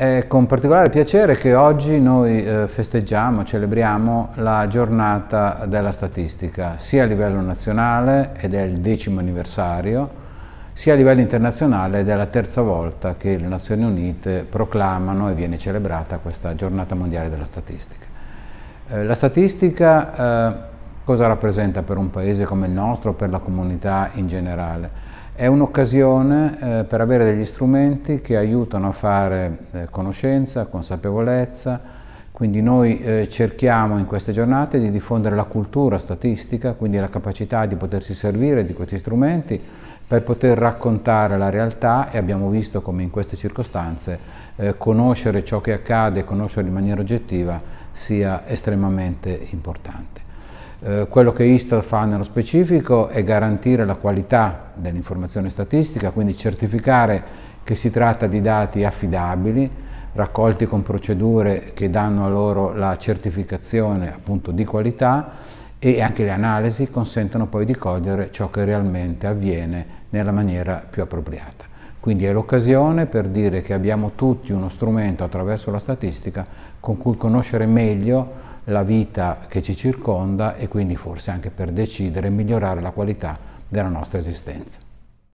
È con particolare piacere che oggi noi eh, festeggiamo, celebriamo la giornata della statistica, sia a livello nazionale, ed è il decimo anniversario, sia a livello internazionale ed è la terza volta che le Nazioni Unite proclamano e viene celebrata questa giornata mondiale della statistica. Eh, la statistica eh, cosa rappresenta per un paese come il nostro, per la comunità in generale? È un'occasione eh, per avere degli strumenti che aiutano a fare eh, conoscenza, consapevolezza, quindi noi eh, cerchiamo in queste giornate di diffondere la cultura statistica, quindi la capacità di potersi servire di questi strumenti per poter raccontare la realtà e abbiamo visto come in queste circostanze eh, conoscere ciò che accade, conoscere in maniera oggettiva sia estremamente importante. Eh, quello che Istat fa nello specifico è garantire la qualità dell'informazione statistica, quindi certificare che si tratta di dati affidabili, raccolti con procedure che danno a loro la certificazione appunto di qualità e anche le analisi consentono poi di cogliere ciò che realmente avviene nella maniera più appropriata. Quindi è l'occasione per dire che abbiamo tutti uno strumento attraverso la statistica con cui conoscere meglio la vita che ci circonda e quindi forse anche per decidere e migliorare la qualità della nostra esistenza.